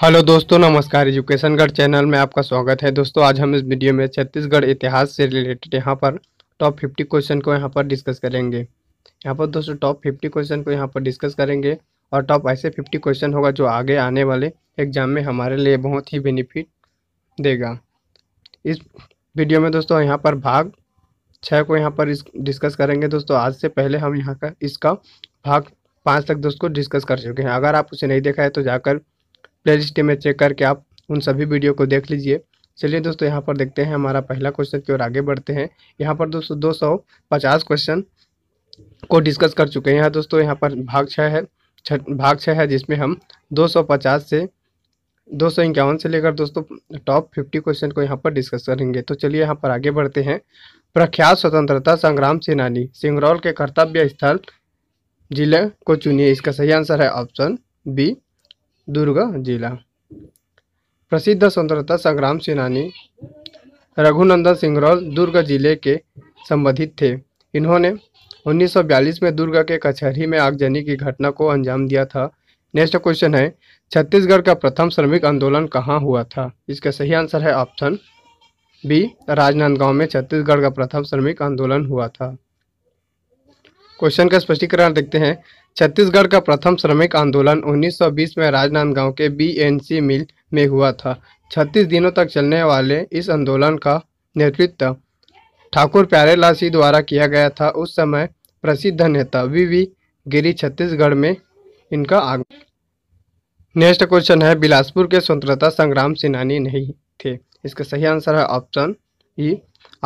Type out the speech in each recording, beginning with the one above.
hello दोस्तों नमस्कार एजुकेशनगढ़ channel में आपका स्वागत है दोस्तों आज हम इस वीडियो में छत्तीसगढ़ इतिहास से रिलेटेड यहाँ पर टॉप फिफ्टी क्वेश्चन को यहाँ पर डिस्कस करेंगे यहाँ पर दोस्तों टॉप फिफ्टी क्वेश्चन को यहाँ पर डिस्कस करेंगे और टॉप ऐसे फिफ्टी क्वेश्चन होगा जो आगे आने वाले एग्जाम में हमारे लिए बहुत ही बेनिफिट देगा इस वीडियो में दोस्तों यहाँ पर भाग छः को यहाँ पर डिस्कस करेंगे दोस्तों आज से पहले हम यहाँ का इसका भाग पाँच तक दोस्तों डिस्कस कर चुके हैं अगर आप उसे नहीं देखा है तो जाकर प्लेलिस्ट में चेक करके आप उन सभी वीडियो को देख लीजिए चलिए दोस्तों यहाँ पर देखते हैं हमारा पहला क्वेश्चन की ओर आगे बढ़ते हैं यहाँ पर दोस्तों दो सौ पचास क्वेश्चन को डिस्कस कर चुके हैं यहाँ दोस्तों यहाँ पर भाग छः है भाग छः है जिसमें हम पचास से दो सौ इक्यावन से लेकर दोस्तों टॉप फिफ्टी क्वेश्चन को यहाँ पर डिस्कस करेंगे तो चलिए यहाँ पर आगे बढ़ते हैं प्रख्यात स्वतंत्रता संग्राम सेनानी सिंगरौल के कर्तव्य स्थल जिले को चुनिए इसका सही आंसर है ऑप्शन बी दुर्ग जिला प्रसिद्ध स्वतंत्रता संग्राम सेनानी रघुनंदन सिंगरौल दुर्ग जिले के संबंधित थे इन्होंने 1942 में दुर्ग के कचहरी में आगजनी की घटना को अंजाम दिया था नेक्स्ट क्वेश्चन है छत्तीसगढ़ का प्रथम श्रमिक आंदोलन कहाँ हुआ था इसका सही आंसर है ऑप्शन बी राजनांदगांव में छत्तीसगढ़ का प्रथम श्रमिक आंदोलन हुआ था क्वेश्चन का स्पष्टीकरण देखते हैं छत्तीसगढ़ का प्रथम श्रमिक आंदोलन 1920 में राजनांदगांव के बीएनसी मिल में हुआ था 36 दिनों तक चलने वाले इस आंदोलन का नेतृत्व ठाकुर प्यारे लासी द्वारा किया गया था उस समय प्रसिद्ध नेता वी वी गिरी छत्तीसगढ़ में इनका आग नेक्स्ट क्वेश्चन है बिलासपुर के स्वतंत्रता संग्राम सेनानी नहीं थे इसका सही आंसर है option E e,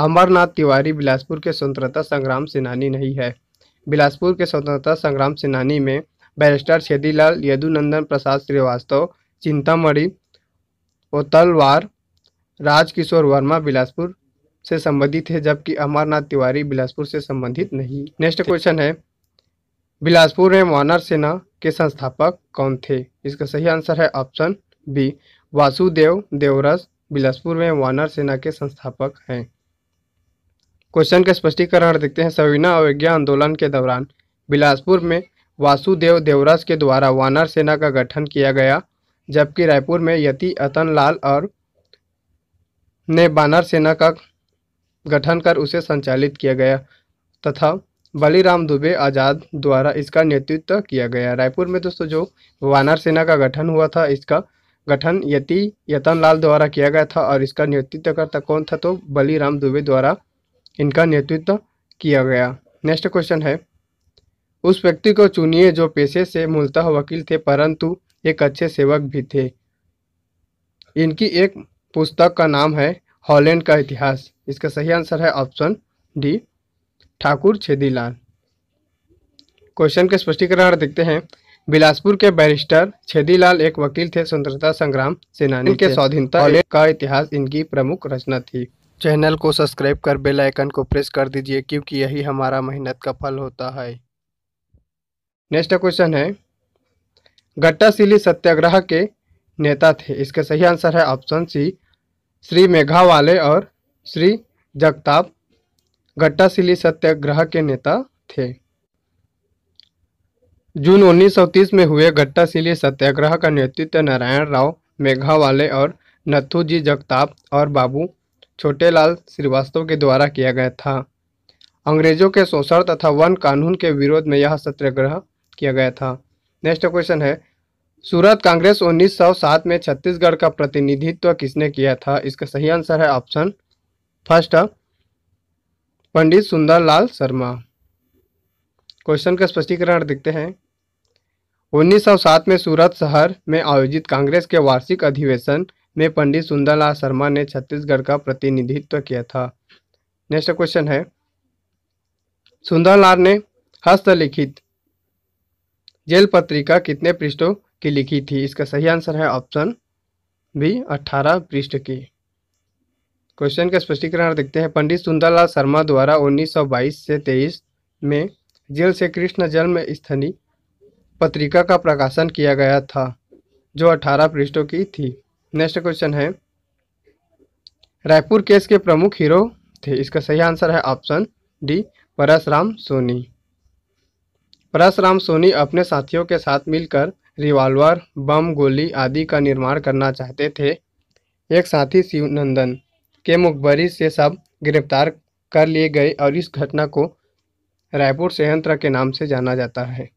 Amarnath Tiwari Bilaspur के स्वतंत्रता संग्राम सेनानी नहीं है बिलासपुर के स्वतंत्रता संग्राम सेनानी में बैरिस्टर छेदीलाल यदुनंदन प्रसाद श्रीवास्तव चिंतामणि और तलवार राजकिशोर वर्मा बिलासपुर से संबंधित है जबकि अमरनाथ तिवारी बिलासपुर से संबंधित नहीं नेक्स्ट क्वेश्चन है बिलासपुर में वानर सेना के संस्थापक कौन थे इसका सही आंसर है ऑप्शन बी वासुदेव देवरस बिलासपुर में वानर सेना के संस्थापक हैं क्वेश्चन का स्पष्टीकरण देखते हैं सविना अवज्ञा आंदोलन के दौरान बिलासपुर में वासुदेव देवरस के द्वारा वानर सेना का गठन किया गया जबकि रायपुर में यति अतन लाल और ने वानर सेना का गठन कर उसे संचालित किया गया तथा बलिराम दुबे आज़ाद द्वारा इसका नेतृत्व किया गया रायपुर में दोस्तों जो वानर सेना का गठन हुआ था इसका गठन यति यतन लाल द्वारा किया गया था और इसका नेतृत्व करता कौन था तो बलिराम दुबे द्वारा इनका नेतृत्व किया गया नेक्स्ट क्वेश्चन है उस व्यक्ति को चुनिए जो पेशे से मूलतः वकील थे परंतु एक अच्छे सेवक भी थे इनकी एक पुस्तक का नाम है हॉलैंड का इतिहास इसका सही आंसर है option D Thakur Chhedilal question के स्पष्टीकरण देखते हैं बिलासपुर के बैरिस्टर छेदीलाल एक वकील थे स्वतंत्रता संग्राम सेनानी के स्वाधीनता का इतिहास इनकी प्रमुख रचना थी चैनल को सब्सक्राइब कर बेल आइकन को प्रेस कर दीजिए क्योंकि यही हमारा मेहनत का फल होता है नेक्स्ट क्वेश्चन है गट्टासिली सत्याग्रह के नेता थे इसका सही आंसर है ऑप्शन सी श्री मेघावाले और श्री जगताप गट्टासिली सत्याग्रह के नेता थे जून 1930 में हुए गट्टासिली सत्याग्रह का नेतृत्व नारायण राव मेघावाले और नथुजी जगताप और बाबू छोटेलाल श्रीवास्तव के द्वारा किया गया था अंग्रेजों के शोषण तथा वन कानून के विरोध में यह सत्याग्रह किया गया था नेक्स्ट क्वेश्चन है सूरत कांग्रेस 1907 में छत्तीसगढ़ का प्रतिनिधित्व किसने किया था इसका सही आंसर है option first Pandit Sundarlal Sharma question का स्पष्टीकरण देखते हैं 1907 में सूरत शहर में आयोजित कांग्रेस के वार्षिक अधिवेशन में पंडित सुंदरलाल शर्मा ने छत्तीसगढ़ का प्रतिनिधित्व किया था नेक्स्ट क्वेश्चन है सुंदरलाल ने हस्तलिखित जेल पत्रिका कितने पृष्ठों की लिखी थी इसका सही आंसर है ऑप्शन बी 18 पृष्ठ की क्वेश्चन का स्पष्टीकरण देखते हैं पंडित सुंदरलाल शर्मा द्वारा 1922 से 23 में जेल से कृष्ण जन्म स्थली पत्रिका का प्रकाशन किया गया था जो 18 पृष्ठों की थी नेक्स्ट क्वेश्चन है रायपुर केस के प्रमुख हीरो थे इसका सही आंसर है ऑप्शन डी परसराम सोनी परसराम सोनी अपने साथियों के साथ मिलकर रिवाल्वर बम गोली आदि का निर्माण करना चाहते थे एक साथी शिवनंदन के मुखबरी से सब गिरफ्तार कर लिए गए और इस घटना को रायपुर संयंत्र के नाम से जाना जाता है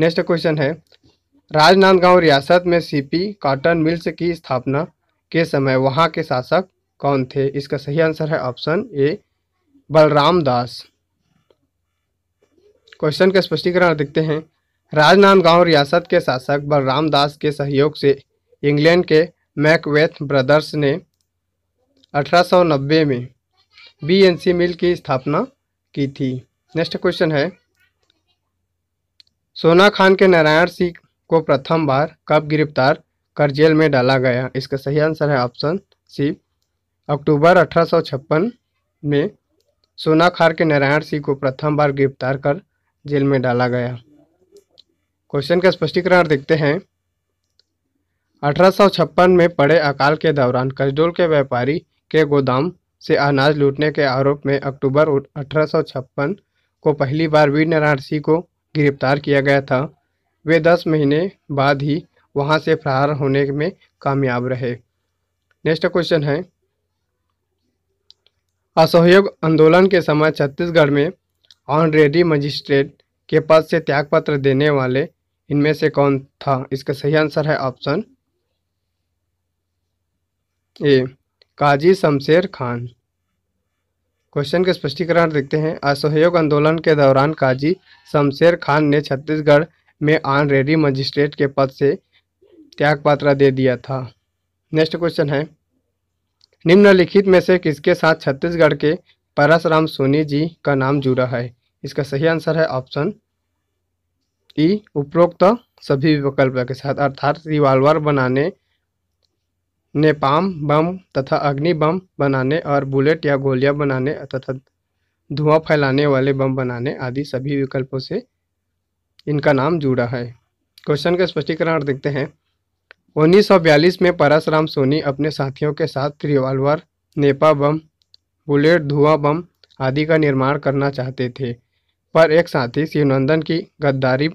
नेक्स्ट क्वेश्चन है राजनांदगांव रियासत में सीपी कॉटन मिल्स की स्थापना के समय वहां के शासक कौन थे इसका सही आंसर है option A Balram Das question का स्पष्टीकरण देखते हैं राजनांदगांव रियासत के शासक बलराम दास के सहयोग से इंग्लैंड के मैकवेथ ब्रदर्स ने 1890 में बीएनसी मिल की स्थापना की थी नेक्स्ट क्वेश्चन है सोना खान के नारायण सिंह को प्रथम बार कब गिरफ्तार कर जेल में डाला गया इसका सही आंसर है ऑप्शन सी अक्टूबर अठारह में सोनाखार के नारायण सिंह को प्रथम बार गिरफ्तार कर जेल में डाला गया क्वेश्चन का स्पष्टीकरण देखते हैं अठारह में पड़े अकाल के दौरान कसडोल के व्यापारी के गोदाम से अनाज लूटने के आरोप में अक्टूबर अठारह को पहली बार वीर नारायण सिंह को गिरफ्तार किया गया था वे दस महीने बाद ही वहां से फरार होने में कामयाब रहे नेक्स्ट क्वेश्चन है असहयोग आंदोलन के समय छत्तीसगढ़ में ऑनरेडी मजिस्ट्रेट के पद से त्यागपत्र देने वाले इनमें से कौन था इसका सही आंसर है option A Qazi Shamsher Khan question के स्पष्टीकरण देखते हैं असहयोग आंदोलन के दौरान काजी शमशेर खान ने छत्तीसगढ़ में ऑनरेरी मजिस्ट्रेट के पद से त्यागपत्र दे दिया था नेक्स्ट क्वेश्चन है निम्नलिखित में से किसके साथ छत्तीसगढ़ के परसराम सोनी जी का नाम जुड़ा है इसका सही आंसर है ऑप्शन ई e, उपरोक्त सभी विकल्प के साथ अर्थात रिवाल्वर बनाने नेपाम बम तथा अग्नि बम बनाने और बुलेट या गोलियां बनाने तथा धुआं फैलाने वाले बम बनाने आदि सभी विकल्पों से इनका नाम जुड़ा है क्वेश्चन का स्पष्टीकरण देखते हैं 1942 में परसराम सोनी अपने साथियों के साथ रिवॉल्वर नेपा बम बुलेट धुआं बम आदि का निर्माण करना चाहते थे पर एक साथी शिवनंदन की गद्दारी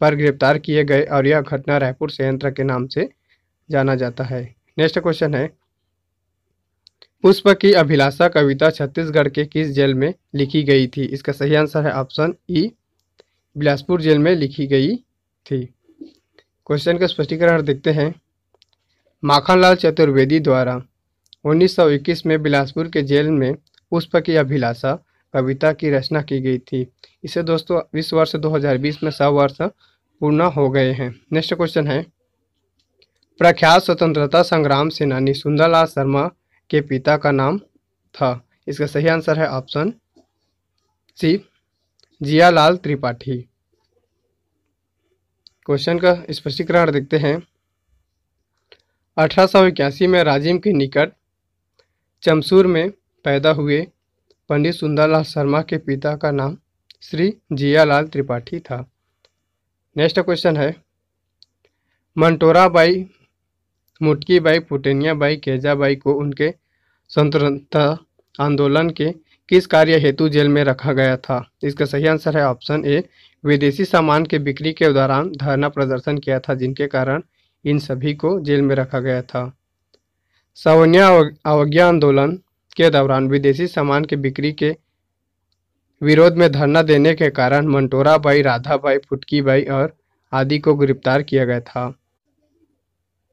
पर गिरफ्तार किए गए और यह घटना रायपुर संयंत्र के नाम से जाना जाता है नेक्स्ट क्वेश्चन है पुष्प की अभिलाषा कविता छत्तीसगढ़ के किस जेल में लिखी गई थी इसका सही आंसर है ऑप्शन ई बिलासपुर जेल में लिखी गई थी क्वेश्चन का स्पष्टीकरण देखते हैं माखनलाल चतुर्वेदी द्वारा 1921 में बिलासपुर के जेल में पुष्प की अभिलाषा कविता की रचना की गई थी इसे दोस्तों इस वर्ष 2020 में सौ वर्ष पूर्ण हो गए हैं नेक्स्ट क्वेश्चन है प्रख्यात स्वतंत्रता संग्राम सेनानी सुंदरलाल शर्मा के पिता का नाम था इसका सही आंसर है option C Jiyalal Tripathi question का स्पष्टीकरण देखते हैं अठारह में राजीव के निकट चमसूर में पैदा हुए पंडित सुंदरलाल शर्मा के पिता का नाम श्री जियालाल त्रिपाठी था नेक्स्ट क्वेश्चन है मंटोरा बाई मुटकी बाई पुटेनिया बाई केजाबाई को उनके स्वतंत्रता आंदोलन के किस कार्य हेतु जेल में रखा गया था इसका सही आंसर है ऑप्शन ए विदेशी सामान के बिक्री के दौरान धरना प्रदर्शन किया था जिनके कारण इन सभी को जेल में रखा गया था सवन्य अवज्ञा आंदोलन के दौरान विदेशी सामान की बिक्री के विरोध में धरना देने के कारण मंटोरा बाई राधा बाई फुटकी बाई और आदि को गिरफ्तार किया गया था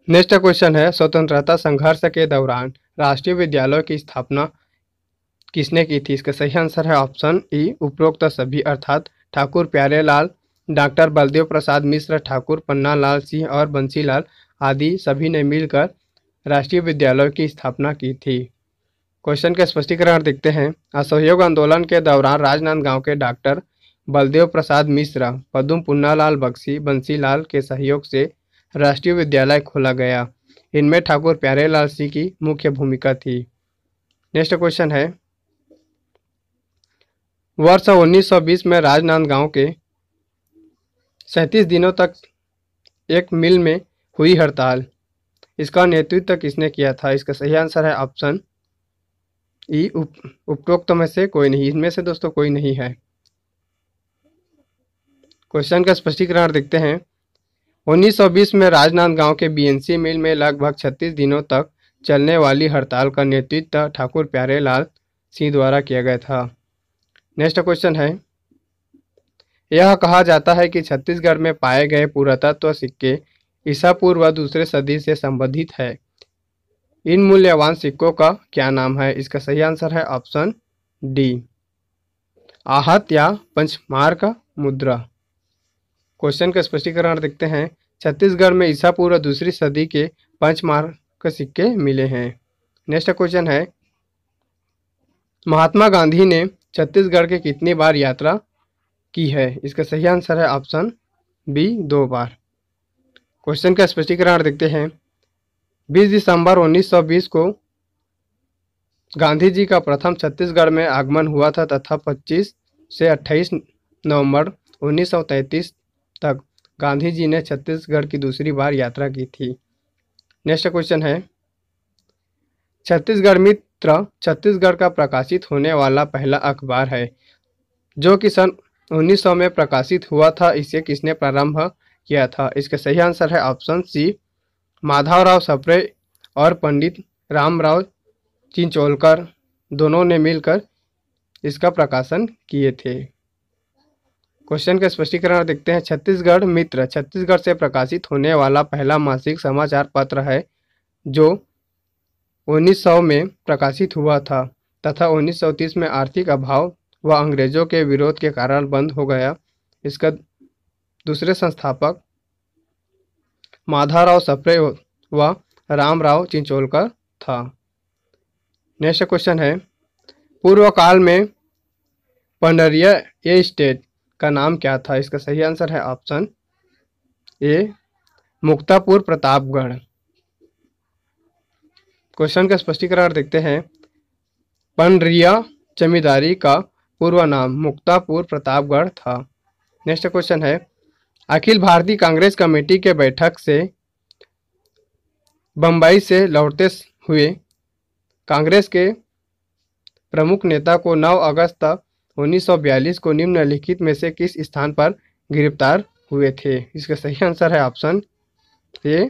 नेक्स्ट क्वेश्चन है स्वतंत्रता संघर्ष के दौरान राष्ट्रीय विद्यालयों की स्थापना किसने की थी इसका सही आंसर है ऑप्शन ई उपरोक्त सभी अर्थात ठाकुर प्यारेलाल डॉक्टर बलदेव प्रसाद मिश्र ठाकुर पन्ना लाल सिंह और बंसीलाल आदि सभी ने मिलकर राष्ट्रीय विद्यालय की स्थापना की थी क्वेश्चन का स्पष्टीकरण देखते हैं असहयोग आंदोलन के दौरान राजनांदगांव के डॉक्टर बलदेव प्रसाद मिश्रा पदुम पुन्नालाल बंसी बंसीलाल के सहयोग से राष्ट्रीय विद्यालय खोला गया इनमें ठाकुर प्यारेलाल सिंह की मुख्य भूमिका थी नेक्स्ट क्वेश्चन है वर्ष 1920 में राजनांदगांव के 37 दिनों तक एक मिल में हुई हड़ताल इसका नेतृत्व किसने किया था इसका सही आंसर है ऑप्शन ई उप उपरोक्त में से कोई नहीं इनमें से दोस्तों कोई नहीं है क्वेश्चन का स्पष्टीकरण देखते हैं 1920 में राजनांदगांव के बीएनसी मिल में लगभग 36 दिनों तक चलने वाली हड़ताल का नेतृत्व ठाकुर प्यारेलाल सिंह द्वारा किया गया था नेक्स्ट क्वेश्चन है यह कहा जाता है कि छत्तीसगढ़ में पाए गए पुरातत्व सिक्के ईसा पूर्व दूसरे सदी से संबंधित है इन मूल्यवान सिक्कों का क्या नाम है इसका सही आंसर है ऑप्शन डी आहत या पंचमार्क मुद्रा क्वेश्चन का स्पष्टीकरण देखते हैं छत्तीसगढ़ में ईसा पूर्व दूसरी सदी के पंचमार्क सिक्के मिले हैं नेक्स्ट क्वेश्चन है महात्मा गांधी ने छत्तीसगढ़ के कितनी बार यात्रा की है इसका सही आंसर है ऑप्शन बी दो बार क्वेश्चन का स्पष्टीकरण देखते हैं 20 दिसंबर 1920 को गांधी जी का प्रथम छत्तीसगढ़ में आगमन हुआ था तथा 25 से 28 नवंबर 1933 तक गांधी जी ने छत्तीसगढ़ की दूसरी बार यात्रा की थी नेक्स्ट क्वेश्चन है छत्तीसगढ़ में पत्र छत्तीसगढ़ का प्रकाशित होने वाला पहला अखबार है जो कि सन 1900 में प्रकाशित हुआ था इसे किसने प्रारंभ किया था इसका सही आंसर है ऑप्शन सी माधवराव सप्रे और पंडित रामराव चिंचोलकर दोनों ने मिलकर इसका प्रकाशन किए थे क्वेश्चन का स्पष्टीकरण देखते हैं छत्तीसगढ़ मित्र छत्तीसगढ़ से प्रकाशित होने वाला पहला मासिक समाचार पत्र है जो उन्नीस में प्रकाशित हुआ था तथा 1930 में आर्थिक अभाव व अंग्रेजों के विरोध के कारण बंद हो गया इसका दूसरे संस्थापक माधाराव सप्रे व रामराव चिंचोलकर था नेक्स्ट क्वेश्चन है पूर्व काल में पंडरिया ए स्टेट का नाम क्या था इसका सही आंसर है option A Muktapur Pratapgarh question का स्पष्टीकरण देखते हैं पनरिया जमींदारी का पूर्व नाम मुक्तापुर प्रतापगढ़ था नेक्स्ट क्वेश्चन है अखिल भारतीय कांग्रेस कमेटी के बैठक से बम्बई से लौटते हुए कांग्रेस के प्रमुख नेता को 9 अगस्त तक उन्नीस को निम्नलिखित में से किस स्थान पर गिरफ्तार हुए थे इसका सही आंसर है ऑप्शन ए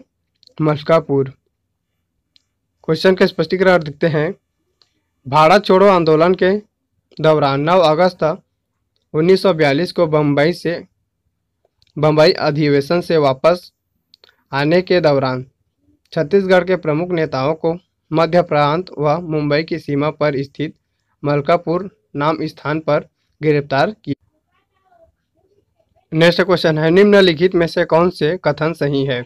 मलकापुर क्वेश्चन के स्पष्टीकरण दिखते हैं भारत छोड़ो आंदोलन के दौरान नौ अगस्त 1942 को बम्बई से बम्बई अधिवेशन से वापस आने के दौरान छत्तीसगढ़ के प्रमुख नेताओं को मध्य प्रांत व मुंबई की सीमा पर स्थित मलकापुर नाम स्थान पर गिरफ्तार किया नेक्स्ट क्वेश्चन है निम्नलिखित में से कौन से कथन सही है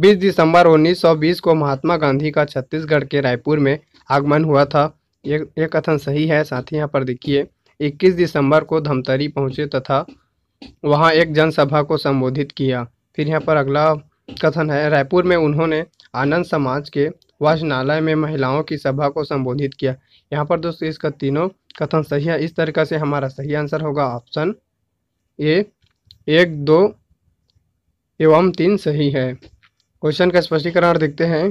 20 दिसंबर 1920 को महात्मा गांधी का छत्तीसगढ़ के रायपुर में आगमन हुआ था ये कथन सही है साथ ही यहाँ पर देखिए 21 दिसंबर को धमतरी पहुँचे तथा वहाँ एक जनसभा को संबोधित किया फिर यहाँ पर अगला कथन है रायपुर में उन्होंने आनंद समाज के वाचनालय में महिलाओं की सभा को संबोधित किया यहाँ पर दोस्तों इसका तीनों कथन सही है इस तरीका से हमारा सही आंसर होगा ऑप्शन ए एक दो एवं तीन सही है क्वेश्चन का स्पष्टीकरण देखते हैं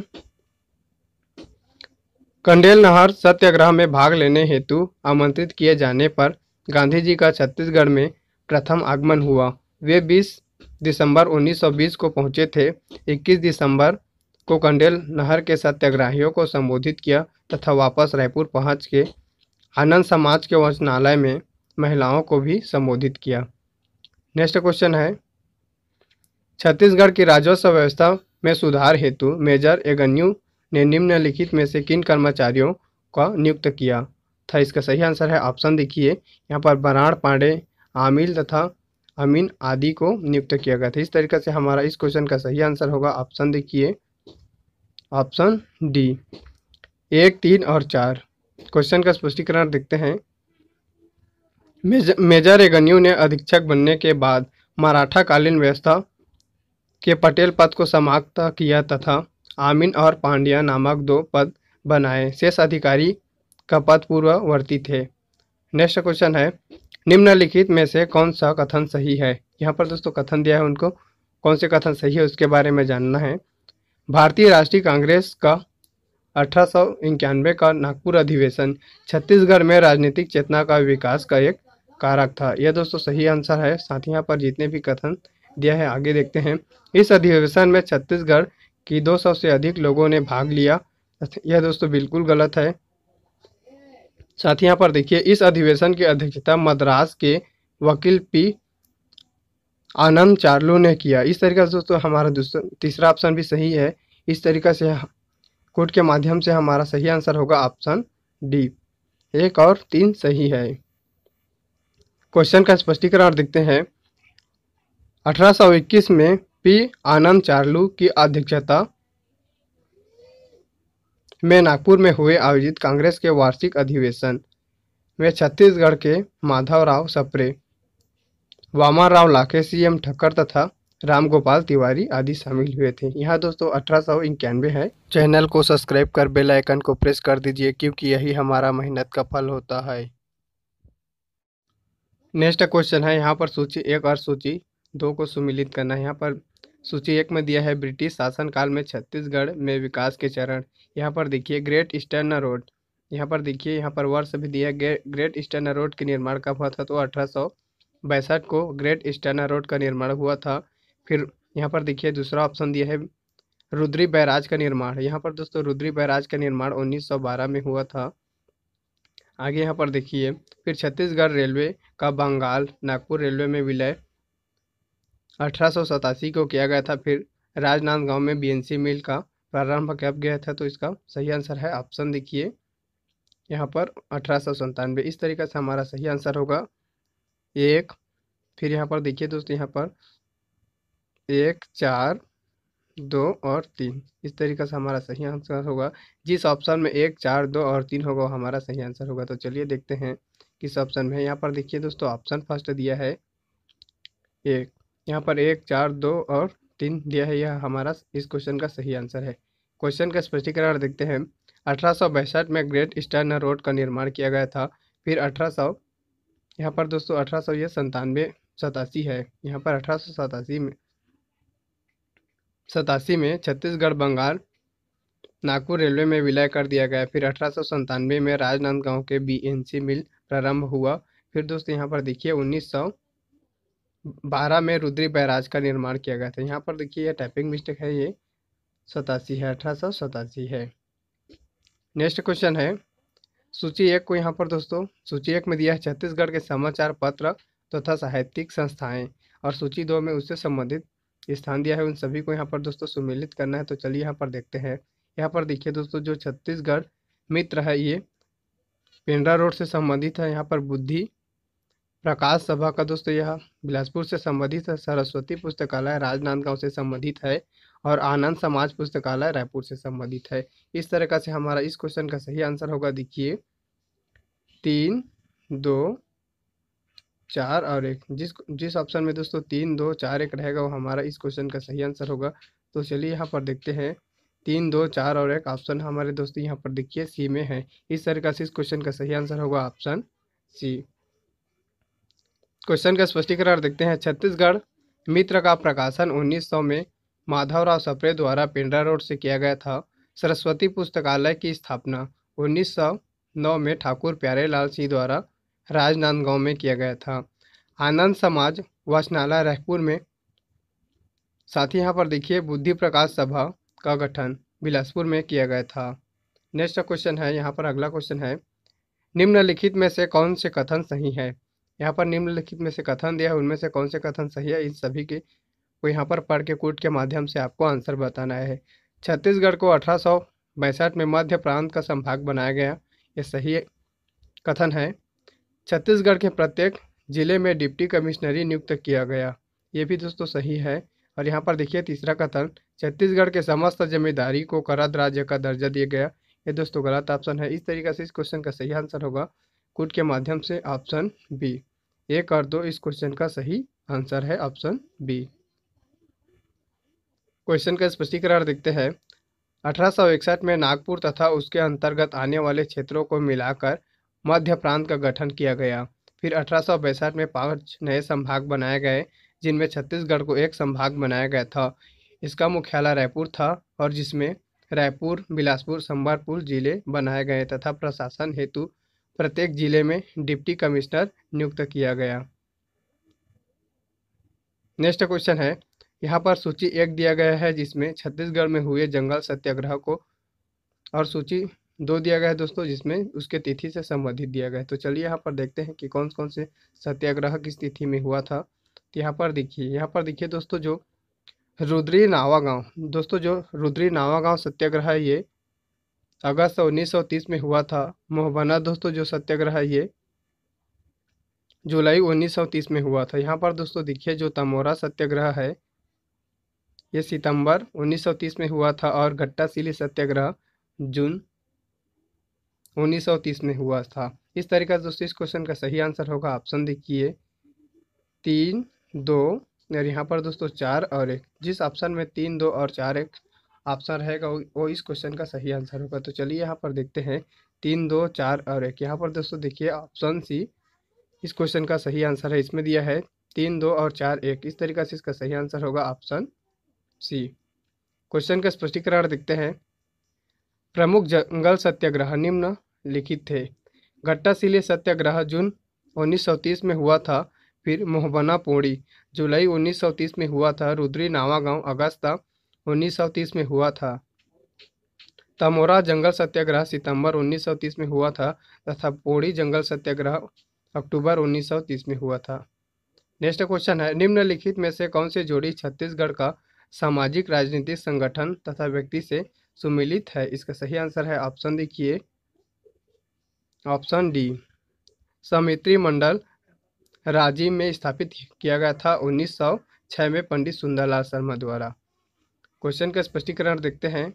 कंडेल नहर सत्याग्रह में भाग लेने हेतु आमंत्रित किए जाने पर गांधी जी का छत्तीसगढ़ में प्रथम आगमन हुआ वे 20 दिसंबर 1920 को पहुंचे थे 21 दिसंबर को कंडेल नहर के सत्याग्रहियों को संबोधित किया तथा वापस रायपुर पहुंच के आनंद समाज के वचनालय में महिलाओं को भी संबोधित किया नेक्स्ट क्वेश्चन है छत्तीसगढ़ की राजस्व व्यवस्था में सुधार हेतु मेजर एगन्यू ने निम्नलिखित में से किन कर्मचारियों का नियुक्त किया था इसका सही आंसर है ऑप्शन देखिए यहाँ पर बराण पांडे आमिल तथा अमीन आदि को नियुक्त किया गया था इस तरीके से हमारा इस क्वेश्चन का सही आंसर होगा ऑप्शन देखिए ऑप्शन डी एक तीन और चार क्वेश्चन का स्पष्टीकरण देखते हैं मेजर एगन्यू ने अधीक्षक बनने के बाद मराठा कालीन व्यवस्था के पटेल पद को समाप्त किया तथा आमिन और पांड्या नामक दो पद बनाए शेष अधिकारी का पद पूर्ववर्ती थे नेक्स्ट क्वेश्चन है निम्नलिखित में से कौन सा कथन सही है यहाँ पर दोस्तों कथन दिया है उनको कौन से कथन सही है उसके बारे में जानना है भारतीय राष्ट्रीय कांग्रेस का अठारह का नागपुर अधिवेशन छत्तीसगढ़ में राजनीतिक चेतना का विकास का एक कारक था यह दोस्तों सही आंसर है साथ ही यहाँ पर जितने भी कथन दिया है आगे देखते हैं इस अधिवेशन में छत्तीसगढ़ की 200 से अधिक लोगों ने भाग लिया यह दोस्तों बिल्कुल गलत है साथ ही यहाँ पर देखिए इस अधिवेशन की अध्यक्षता मद्रास के वकील पी आनंद चार्लो ने किया इस तरीके से दोस्तों हमारा दूसरा तीसरा ऑप्शन भी सही है इस तरीके से कोर्ट के माध्यम से हमारा सही आंसर होगा ऑप्शन डी एक और तीन सही है क्वेश्चन का स्पष्टीकरण देखते हैं 1821 में पी आनंद चार्लू की अध्यक्षता में नागपुर में हुए आयोजित कांग्रेस के वार्षिक अधिवेशन में छत्तीसगढ़ के माधवराव सप्रे राव लाखे सीएम ठक्कर तथा रामगोपाल तिवारी आदि शामिल हुए थे यहाँ दोस्तों अठारह है चैनल को सब्सक्राइब कर बेल आइकन को प्रेस कर दीजिए क्योंकि यही हमारा मेहनत का फल होता है नेक्स्ट क्वेश्चन है यहाँ पर सूची एक और सूची दो को सुमिलित करना है यहाँ पर सूची एक में दिया है ब्रिटिश शासनकाल में छत्तीसगढ़ में विकास के चरण यहाँ पर देखिए ग्रेट ईस्टर्न रोड यहाँ पर देखिए यहाँ पर वर्ष भी दिया है ग्रेट ईस्टर्न रोड के निर्माण कब हुआ था तो अठारह को ग्रेट ईस्टर्न रोड का निर्माण हुआ था फिर यहाँ पर देखिए दूसरा ऑप्शन दिया है रुद्री बैराज का निर्माण यहाँ पर दोस्तों रुद्री बैराज का निर्माण 1912 में हुआ था आगे यहाँ पर देखिए फिर छत्तीसगढ़ रेलवे का बंगाल नागपुर रेलवे में विलय अठारह को किया गया था फिर राजनांदगांव में बीएनसी मिल का प्रारंभ किया गया था तो इसका सही आंसर है ऑप्शन देखिए यहाँ पर अठारह इस तरीके से हमारा सही आंसर होगा एक फिर यहाँ पर देखिए दोस्तों यहाँ पर एक चार दो और तीन इस तरीके से हमारा सही आंसर होगा जिस ऑप्शन में एक चार दो और तीन होगा वो हमारा सही आंसर होगा तो चलिए देखते हैं किस ऑप्शन में यहाँ पर देखिए दोस्तों ऑप्शन फर्स्ट दिया है एक यहाँ पर एक चार दो और तीन दिया है यह हमारा इस क्वेश्चन का सही आंसर है क्वेश्चन का स्पष्टीकरण देखते हैं अठारह में ग्रेट ईस्टर्न रोड का निर्माण किया गया था फिर अठारह सौ यहाँ पर दोस्तों अठारह सौ यह संतानवे सतासी है यहाँ पर अठारह सौ सतासी में सतासी में छत्तीसगढ़ बंगाल नागपुर रेलवे में विलय कर दिया गया फिर अठारह में राजनांदगांव के बीएनसी मिल प्रारंभ हुआ फिर दोस्तों यहाँ पर देखिए उन्नीस बारह में रुद्री बैराज का निर्माण किया गया था यहाँ पर देखिए यह टाइपिंग मिस्टेक है ये सतासी है अठारह सौ सतासी है नेक्स्ट क्वेश्चन है सूची एक को यहाँ पर दोस्तों सूची एक में दिया है छत्तीसगढ़ के समाचार पत्र तथा तो साहित्यिक संस्थाएं और सूची दो में उससे संबंधित स्थान दिया है उन सभी को यहाँ पर दोस्तों सुमिलित करना है तो चलिए यहाँ पर देखते हैं यहाँ पर देखिए दोस्तों जो छत्तीसगढ़ मित्र है ये पेंड्रा रोड से संबंधित है यहाँ पर बुद्धि प्रकाश सभा का दोस्तों यह बिलासपुर से संबंधित है सरस्वती पुस्तकालय राजनांदगांव से संबंधित है और आनंद समाज पुस्तकालय रायपुर से संबंधित है इस तरह से हमारा इस क्वेश्चन का सही आंसर होगा देखिए तीन दो चार और एक जिस जिस ऑप्शन में दोस्तों तीन दो चार एक रहेगा वो हमारा इस क्वेश्चन का सही आंसर होगा तो चलिए यहाँ पर देखते हैं तीन दो चार और एक ऑप्शन हमारे दोस्तों यहाँ पर देखिए सी में है इस तरह से इस क्वेश्चन का सही आंसर होगा ऑप्शन सी क्वेश्चन का स्पष्टीकरण देखते हैं छत्तीसगढ़ मित्र का प्रकाशन 1900 में माधवराव सप्रे द्वारा पिंडरा रोड से किया गया था सरस्वती पुस्तकालय की स्थापना 1909 में ठाकुर प्यारेलाल सिंह द्वारा राजनांदगांव में किया गया था आनंद समाज वाचनालय रायपुर में साथ ही यहाँ पर देखिए बुद्धि प्रकाश सभा का गठन बिलासपुर में किया गया था नेक्स्ट क्वेश्चन है यहाँ पर अगला क्वेश्चन है निम्नलिखित में से कौन से कथन सही है यहाँ पर निम्नलिखित में से कथन दिया है उनमें से कौन से कथन सही है इन सभी के को यहाँ पर पढ़ के कूट के माध्यम से आपको आंसर बताना है छत्तीसगढ़ को अठारह में मध्य प्रांत का संभाग बनाया गया ये सही कथन है छत्तीसगढ़ के प्रत्येक जिले में डिप्टी कमिश्नरी नियुक्त किया गया ये भी दोस्तों सही है और यहाँ पर देखिए तीसरा कथन छत्तीसगढ़ के समस्त जिम्मेदारी को करद राज्य का दर्जा दिया गया ये दोस्तों गलत ऑप्शन है इस तरीके से इस क्वेश्चन का सही आंसर होगा कूट के माध्यम से ऑप्शन बी एक और दो इस क्वेश्चन का सही आंसर है ऑप्शन बी क्वेश्चन का स्पष्टीकरण देखते हैं अठारह में नागपुर तथा उसके अंतर्गत आने वाले क्षेत्रों को मिलाकर मध्य प्रांत का गठन किया गया फिर अठारह में पांच नए संभाग बनाए गए जिनमें छत्तीसगढ़ को एक संभाग बनाया गया था इसका मुख्यालय रायपुर था और जिसमें रायपुर बिलासपुर संबलपुर जिले बनाए गए तथा प्रशासन हेतु प्रत्येक जिले में डिप्टी कमिश्नर नियुक्त किया गया नेक्स्ट क्वेश्चन है यहाँ पर सूची एक दिया गया है जिसमें छत्तीसगढ़ में हुए जंगल सत्याग्रह को और सूची दो दिया गया है दोस्तों जिसमें उसके तिथि से संबंधित दिया गया है तो चलिए यहाँ पर देखते हैं कि कौन कौन से सत्याग्रह किस तिथि में हुआ था तो यहाँ पर देखिए यहाँ पर देखिए दोस्तों जो रुद्री नावा गाँव दोस्तों जो रुद्री नावा गाँव सत्याग्रह है ये अगस्त 1930 में हुआ था मोहबना दोस्तों जो सत्याग्रह ये जुलाई 1930 में हुआ था यहाँ पर दोस्तों देखिए जो तमोरा सत्याग्रह है ये सितंबर 1930 में हुआ था और घट्टाशीली सत्याग्रह जून 1930 में हुआ था इस तरीके से दोस्तों इस क्वेश्चन का सही आंसर होगा ऑप्शन देखिए तीन दो और यहाँ पर दोस्तों चार और एक जिस ऑप्शन में तीन दो और चार एक ऑप्शन रहेगा वो इस क्वेश्चन का सही आंसर होगा तो चलिए यहाँ पर देखते हैं तीन दो चार और एक यहाँ पर दोस्तों देखिए ऑप्शन सी इस क्वेश्चन का सही आंसर है इसमें दिया है तीन दो और चार एक इस तरीके से इसका सही आंसर होगा ऑप्शन सी क्वेश्चन का स्पष्टीकरण देखते हैं प्रमुख जंगल सत्याग्रह निम्न लिखित थे घट्टासीले सत्याग्रह जून 1930 में हुआ था फिर मोहबना पोड़ी जुलाई 1930 में हुआ था रुद्री नावागांव अगस्ता 1930 में हुआ था तमोरा जंगल सत्याग्रह सितंबर 1930 में हुआ था तथा पोड़ी जंगल सत्याग्रह अक्टूबर 1930 में हुआ था नेक्स्ट क्वेश्चन है निम्नलिखित में से कौन से जोड़ी छत्तीसगढ़ का सामाजिक राजनीतिक संगठन तथा व्यक्ति से सुमिलित है इसका सही आंसर है ऑप्शन देखिए ऑप्शन डी समित्री मंडल राजीव में स्थापित किया गया था 1906 में पंडित सुंदरलाल शर्मा द्वारा क्वेश्चन का स्पष्टीकरण देखते हैं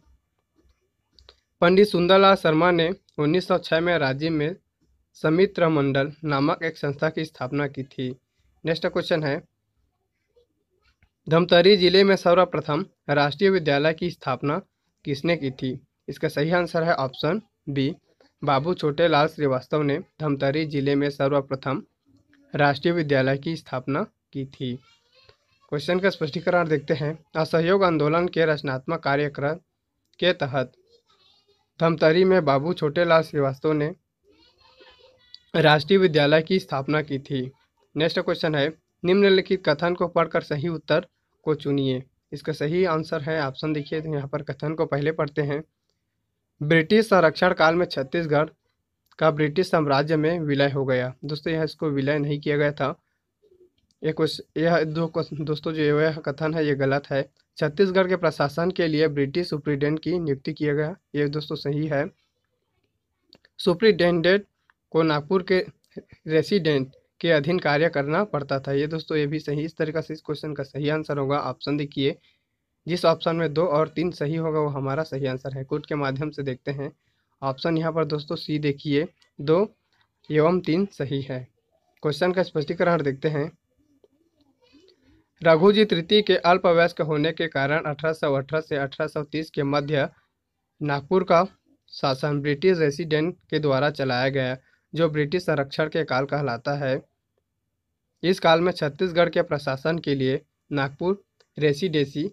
पंडित सुंदरलाल शर्मा ने 1906 में राज्य में समित्र मंडल नामक एक संस्था की स्थापना की थी नेक्स्ट क्वेश्चन है धमतरी जिले में सर्वप्रथम राष्ट्रीय विद्यालय की स्थापना किसने की थी इसका सही आंसर है ऑप्शन बी बाबू छोटे लाल श्रीवास्तव ने धमतरी जिले में सर्वप्रथम राष्ट्रीय विद्यालय की स्थापना की थी क्वेश्चन का स्पष्टीकरण देखते हैं असहयोग आंदोलन के रचनात्मक कार्यक्रम के तहत धमतरी में बाबू छोटेलाल श्रीवास्तव ने राष्ट्रीय विद्यालय की स्थापना की थी नेक्स्ट क्वेश्चन है निम्नलिखित कथन को पढ़कर सही उत्तर को चुनिए इसका सही आंसर है ऑप्शन देखिए तो यहाँ पर कथन को पहले पढ़ते हैं ब्रिटिश संरक्षण काल में छत्तीसगढ़ का ब्रिटिश साम्राज्य में विलय हो गया दोस्तों यह इसको विलय नहीं किया गया था ये कुछ यह दो दोस्तों जो यह कथन है ये गलत है छत्तीसगढ़ के प्रशासन के लिए ब्रिटिश सुप्रिटेंडेंट की नियुक्ति किया गया ये दोस्तों सही है सुप्रिटेंडेंट को नागपुर के रेसिडेंट के अधीन कार्य करना पड़ता था ये दोस्तों ये भी सही इस तरीके से इस क्वेश्चन का सही आंसर होगा ऑप्शन देखिए जिस ऑप्शन में दो और तीन सही होगा वो हमारा सही आंसर है कोड के माध्यम से देखते हैं ऑप्शन यहाँ पर दोस्तों सी देखिए दो एवं तीन सही है क्वेश्चन का स्पष्टीकरण देखते हैं रघुजी तृतीय के अल्पवयस्क होने के कारण अठारह से अठारह के मध्य नागपुर का शासन ब्रिटिश रेसिडेंट के द्वारा चलाया गया जो ब्रिटिश संरक्षण के काल कहलाता है इस काल में छत्तीसगढ़ के प्रशासन के लिए नागपुर रेसिडेंसी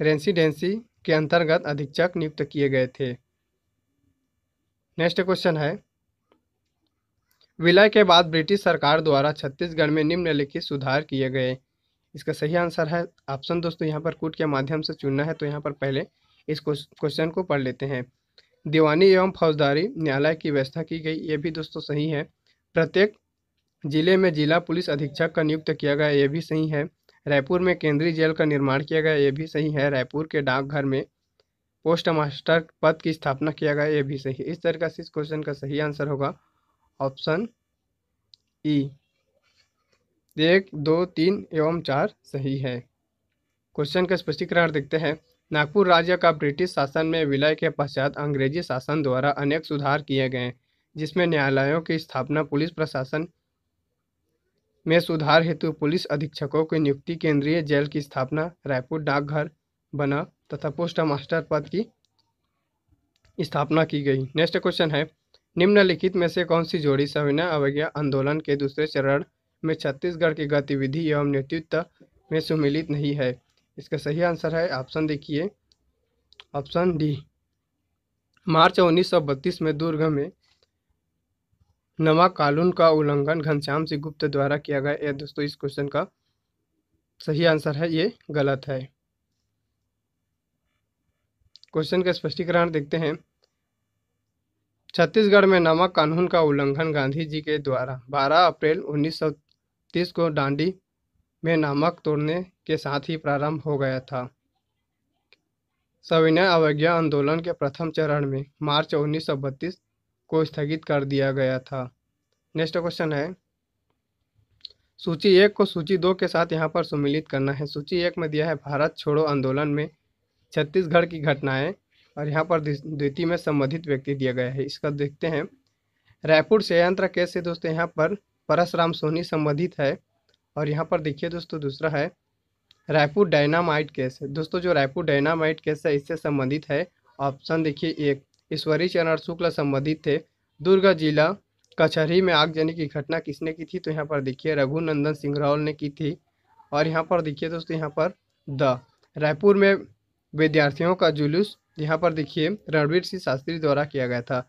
रेसिडेंसी के अंतर्गत अधीक्षक नियुक्त किए गए थे नेक्स्ट क्वेश्चन है विलय के बाद ब्रिटिश सरकार द्वारा छत्तीसगढ़ में निम्नलिखित सुधार किए गए इसका सही आंसर है ऑप्शन दोस्तों यहाँ पर कूट के माध्यम से चुनना है तो यहाँ पर पहले इस क्वेश्चन को पढ़ लेते हैं दीवानी एवं फौजदारी न्यायालय की व्यवस्था की गई ये भी दोस्तों सही है प्रत्येक जिले में जिला पुलिस अधीक्षक का नियुक्त किया गया ये भी सही है रायपुर में केंद्रीय जेल का निर्माण किया गया ये भी सही है रायपुर के डाकघर में पोस्ट मास्टर पद की स्थापना किया गया ये भी सही है इस तरह का इस क्वेश्चन का सही आंसर होगा ऑप्शन ई एक दो तीन एवं चार सही है क्वेश्चन का स्पष्टीकरण देखते हैं नागपुर राज्य का ब्रिटिश शासन में विलय के पश्चात अंग्रेजी शासन द्वारा अनेक सुधार किए गए जिसमें न्यायालयों की स्थापना पुलिस प्रशासन में सुधार हेतु पुलिस अधीक्षकों की नियुक्ति केंद्रीय जेल की स्थापना रायपुर डाकघर बना तथा पोस्ट मास्टर पद की स्थापना की गई नेक्स्ट क्वेश्चन है निम्नलिखित में से कौन सी जोड़ी सविनय अवज्ञा आंदोलन के दूसरे चरण में छत्तीसगढ़ की गतिविधि एवं नेतृत्व में सुमिलित नहीं है इसका सही आंसर है ऑप्शन देखिए ऑप्शन डी मार्च उन्नीस में दुर्ग में नवा कानून का उल्लंघन घनश्याम सिंह गुप्त द्वारा किया गया है दोस्तों इस क्वेश्चन का सही आंसर है ये गलत है क्वेश्चन का स्पष्टीकरण देखते हैं छत्तीसगढ़ में नमक कानून का उल्लंघन गांधी जी के द्वारा 12 अप्रैल तीस को डांडी में नामक तोड़ने के साथ ही प्रारंभ हो गया था सविनय अवज्ञा आंदोलन के प्रथम चरण में मार्च उन्नीस को स्थगित कर दिया गया था नेक्स्ट क्वेश्चन है सूची एक को सूची दो के साथ यहाँ पर सुमिलित करना है सूची एक में दिया है भारत छोड़ो आंदोलन में छत्तीसगढ़ की घटनाएं और यहाँ पर द्वितीय में संबंधित व्यक्ति दिया गया है इसका देखते हैं रायपुर संयंत्र केस से दोस्तों यहाँ पर परसराम सोनी संबंधित है और यहाँ पर देखिए दोस्तों दूसरा है रायपुर डायनामाइट केस दोस्तों जो रायपुर डायनामाइट केस है इससे संबंधित है ऑप्शन देखिए एक ईश्वरी चरण शुक्ल संबंधित थे दुर्गा जिला कचहरी में आगजनी की घटना किसने की थी तो यहाँ पर देखिए रघुनंदन रावल ने की थी और यहाँ पर देखिए दोस्तों यहाँ पर द रायपुर में विद्यार्थियों का जुलूस यहाँ पर देखिए रणवीर सिंह शास्त्री द्वारा किया गया था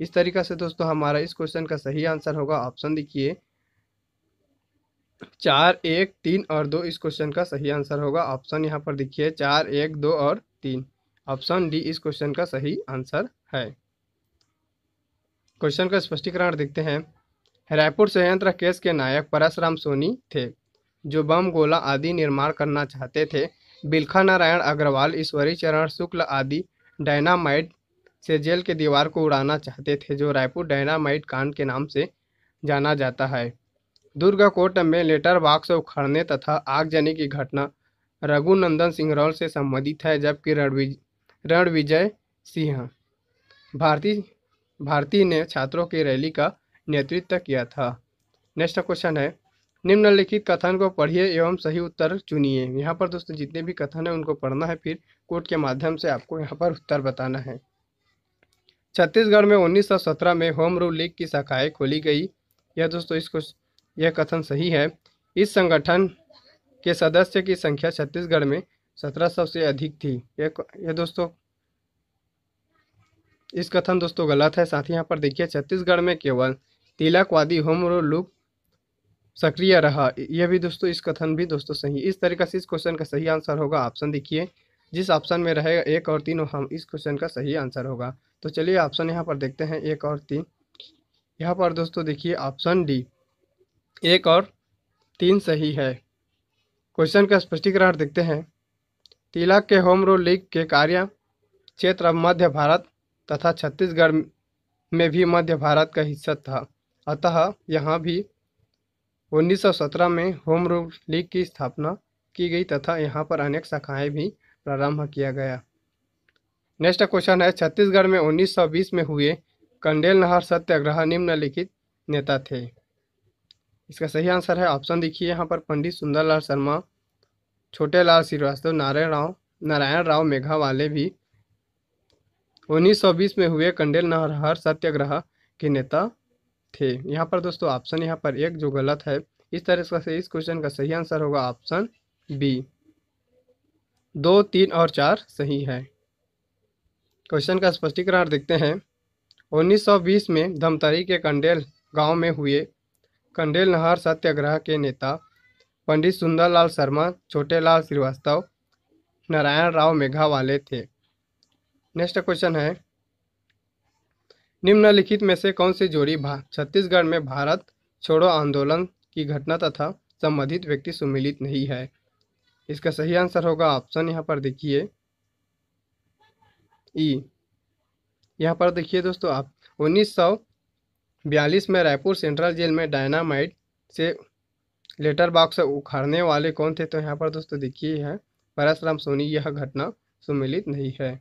इस तरीका से दोस्तों हमारा इस क्वेश्चन का सही आंसर होगा ऑप्शन देखिए चार एक तीन और दो इस क्वेश्चन का सही आंसर होगा ऑप्शन यहाँ पर देखिए चार एक दो और तीन ऑप्शन डी इस क्वेश्चन का सही आंसर है क्वेश्चन का स्पष्टीकरण देखते हैं रायपुर संयंत्र केस के नायक परशुराम सोनी थे जो बम गोला आदि निर्माण करना चाहते थे बिलखा नारायण अग्रवाल ईश्वरी चरण शुक्ल आदि डायनामाइट से जेल के दीवार को उड़ाना चाहते थे जो रायपुर डायनामाइट कांड के नाम से जाना जाता है दुर्गा कोर्ट में लेटर बॉक्स उखड़ने तथा आगजनी की घटना रघुनंदन सिंह रौल से संबंधित है जबकि रणविज रणविजय सिंह भारती भारती ने छात्रों की रैली का नेतृत्व किया था नेक्स्ट क्वेश्चन है निम्नलिखित कथन को पढ़िए एवं सही उत्तर चुनिए यहाँ पर दोस्तों जितने भी कथन है उनको पढ़ना है फिर कोर्ट के माध्यम से आपको यहाँ पर उत्तर बताना है छत्तीसगढ़ में 1917 में होम रूल लीग की शाखाएं खोली गई यह दोस्तों इसको यह कथन सही है इस संगठन के सदस्य की संख्या छत्तीसगढ़ में 1700 से अधिक थी यह यह दोस्तों इस कथन दोस्तों गलत है साथ ही यहाँ पर देखिए छत्तीसगढ़ में केवल तिलकवादी होम रूल लुक सक्रिय रहा यह भी दोस्तों इस कथन भी दोस्तों सही इस तरीके से इस क्वेश्चन का सही आंसर होगा ऑप्शन देखिए जिस ऑप्शन में रहेगा एक और तीन हम इस क्वेश्चन का सही आंसर होगा तो चलिए ऑप्शन यहाँ पर देखते हैं एक और तीन यहाँ पर दोस्तों देखिए ऑप्शन डी एक और तीन सही है क्वेश्चन का स्पष्टीकरण देखते हैं तिलक के होम रूल लीग के कार्य क्षेत्र अब मध्य भारत तथा छत्तीसगढ़ में भी मध्य भारत का हिस्सा था अतः यहाँ भी 1917 में होम रूल लीग की स्थापना की गई तथा यहाँ पर अनेक शाखाएँ भी प्रारंभ किया गया नेक्स्ट क्वेश्चन है छत्तीसगढ़ में 1920 में हुए कंडेल नहर सत्याग्रह निम्नलिखित नेता थे इसका सही आंसर है ऑप्शन देखिए यहाँ पर पंडित सुंदरलाल शर्मा छोटे लाल श्रीवास्तव नारायण राव नारायण राव मेघा वाले भी 1920 में हुए कंडेल नहर सत्याग्रह के नेता थे यहाँ पर दोस्तों ऑप्शन यहाँ पर एक जो गलत है इस तरह इसका इस क्वेश्चन का सही आंसर होगा ऑप्शन बी दो तीन और चार सही है क्वेश्चन का स्पष्टीकरण देखते हैं 1920 में धमतरी के कंडेल गांव में हुए कंडेल नहर सत्याग्रह के नेता पंडित सुंदरलाल शर्मा छोटेलाल श्रीवास्तव नारायण राव मेघावाले थे नेक्स्ट क्वेश्चन है निम्नलिखित में से कौन सी जोड़ी छत्तीसगढ़ में भारत छोड़ो आंदोलन की घटना तथा संबंधित व्यक्ति सम्मिलित नहीं है इसका सही आंसर होगा ऑप्शन यहाँ पर देखिए ई यहाँ पर देखिए दोस्तों आप उन्नीस सौ बयालीस में रायपुर सेंट्रल जेल में डायनामाइट से लेटर बॉक्स उखाड़ने वाले कौन थे तो यहाँ पर दोस्तों देखिए है परसराम सोनी यह घटना सुमिलित नहीं है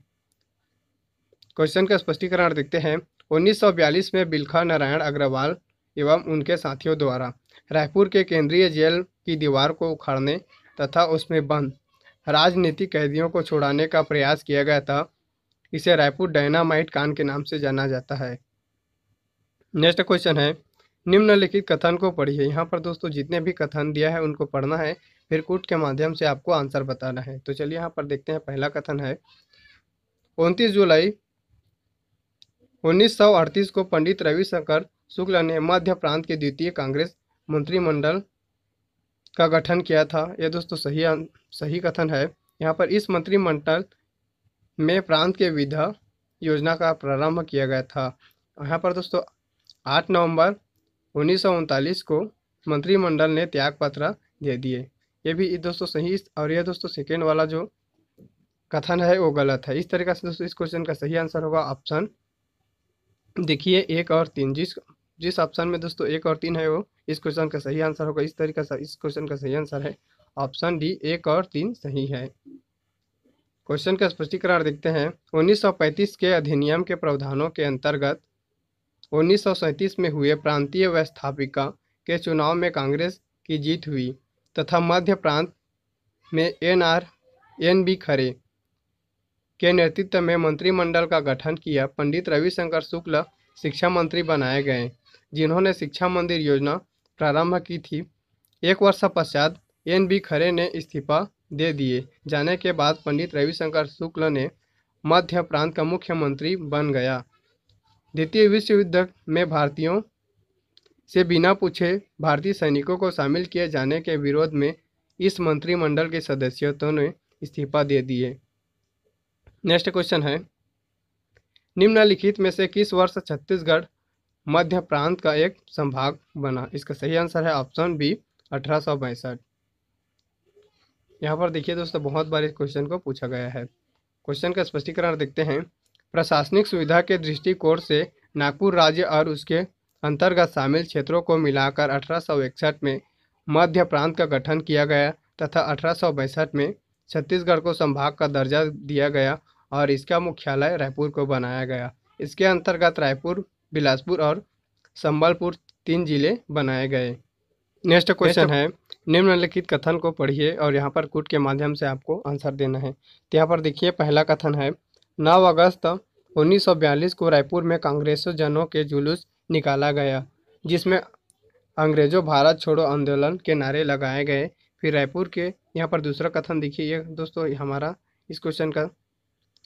क्वेश्चन का स्पष्टीकरण देखते हैं 1942 में बिलखा नारायण अग्रवाल एवं उनके साथियों द्वारा रायपुर के केंद्रीय जेल की दीवार को उखाड़ने तथा उसमें बंद राजनीतिक कैदियों को छुड़ाने का प्रयास किया गया था इसे रायपुर डायनामाइट कान के नाम से जाना जाता है नेक्स्ट क्वेश्चन है निम्नलिखित कथन को पढ़िए यहाँ पर दोस्तों जितने भी कथन दिया है उनको पढ़ना है फिर कूट के माध्यम से आपको आंसर बताना है तो चलिए यहाँ पर देखते हैं पहला कथन है उनतीस जुलाई 1938 को पंडित रविशंकर शुक्ल ने मध्य प्रांत के द्वितीय कांग्रेस मंत्रिमंडल का गठन किया था यह दोस्तों सही सही कथन है यहाँ पर इस मंत्रिमंडल में प्रांत के विधा योजना का प्रारंभ किया गया था यहाँ पर दोस्तों आठ नवंबर उन्नीस को मंत्रिमंडल ने त्यागपत्र दे दिए ये भी दोस्तों सही और यह दोस्तों सेकेंड वाला जो कथन है वो गलत है इस तरीके से दोस्तों इस क्वेश्चन का सही आंसर होगा ऑप्शन देखिए एक और तीन जिस जिस ऑप्शन में दोस्तों एक और तीन है वो इस क्वेश्चन का सही आंसर होगा इस तरीके से इस क्वेश्चन का सही आंसर है ऑप्शन डी एक और तीन सही है क्वेश्चन का स्पष्टीकरण देखते हैं 1935 के अधिनियम के प्रावधानों के अंतर्गत 1937 में हुए प्रांतीय व्यवस्थापिका के चुनाव में कांग्रेस की जीत हुई तथा मध्य प्रांत में N R N B Khare के नेतृत्व में मंत्रिमंडल का गठन किया पंडित रविशंकर शुक्ल शिक्षा मंत्री बनाए गए जिन्होंने शिक्षा मंदिर योजना प्रारंभ की थी एक वर्ष पश्चात एन बी खरे ने इस्तीफा दे दिए जाने के बाद पंडित रविशंकर शुक्ल ने मध्य प्रांत का मुख्यमंत्री बन गया द्वितीय विश्व युद्ध में भारतीयों से बिना पूछे भारतीय सैनिकों को शामिल किए जाने के विरोध में इस मंत्रिमंडल के सदस्यों ने इस्तीफा दे दिए नेक्स्ट क्वेश्चन है निम्नलिखित में से किस वर्ष छत्तीसगढ़ मध्य प्रांत का एक संभाग बना इसका सही आंसर है ऑप्शन बी अठारह यहाँ पर देखिए दोस्तों बहुत बार इस क्वेश्चन को पूछा गया है क्वेश्चन का स्पष्टीकरण देखते हैं प्रशासनिक सुविधा के दृष्टिकोण से नागपुर राज्य और उसके अंतर्गत शामिल क्षेत्रों को मिलाकर अठारह में मध्य प्रांत का गठन किया गया तथा अठारह में छत्तीसगढ़ को संभाग का दर्जा दिया गया और इसका मुख्यालय रायपुर को बनाया गया इसके अंतर्गत रायपुर बिलासपुर और संबलपुर तीन जिले बनाए गए नेक्स्ट क्वेश्चन है निम्नलिखित कथन को पढ़िए और यहाँ पर कूट के माध्यम से आपको आंसर देना है तो यहाँ पर देखिए पहला कथन है नौ अगस्त 1942 को रायपुर में कांग्रेसों जनों के जुलूस निकाला गया जिसमें अंग्रेजों भारत छोड़ो आंदोलन के नारे लगाए गए फिर रायपुर के यहाँ पर दूसरा कथन देखिए ये दोस्तों हमारा इस क्वेश्चन का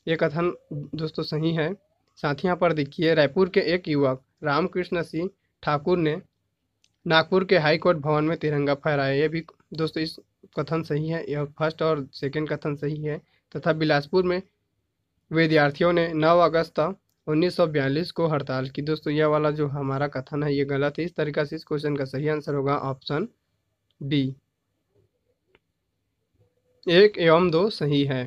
ये कथन दोस्तों सही है साथ ही यहाँ पर देखिए रायपुर के एक युवक रामकृष्ण सिंह ठाकुर ने नागपुर के हाई कोर्ट भवन में तिरंगा फहराया ये भी दोस्तों इस कथन सही है यह फर्स्ट और सेकेंड कथन सही है तथा बिलासपुर में विद्यार्थियों ने 9 अगस्त 1942 को हड़ताल की दोस्तों यह वाला जो हमारा कथन है ये गलत है इस तरीका से इस क्वेश्चन का सही आंसर होगा ऑप्शन डी एक एवं दो सही है